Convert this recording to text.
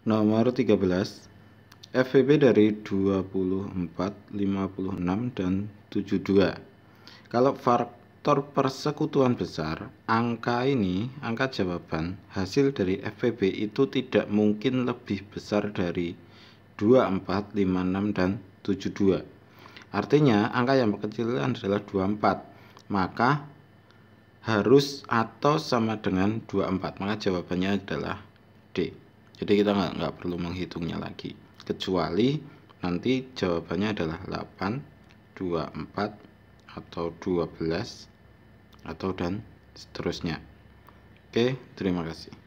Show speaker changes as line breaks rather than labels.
Nomor 13 FVB dari 24, 56, dan 72 Kalau faktor persekutuan besar, angka ini, angka jawaban, hasil dari FVB itu tidak mungkin lebih besar dari 24, 56, dan 72 Artinya angka yang kecil adalah 24 Maka harus atau sama dengan 24 Maka jawabannya adalah D jadi kita nggak nggak perlu menghitungnya lagi kecuali nanti jawabannya adalah 8 24 atau 12 atau dan seterusnya oke terima kasih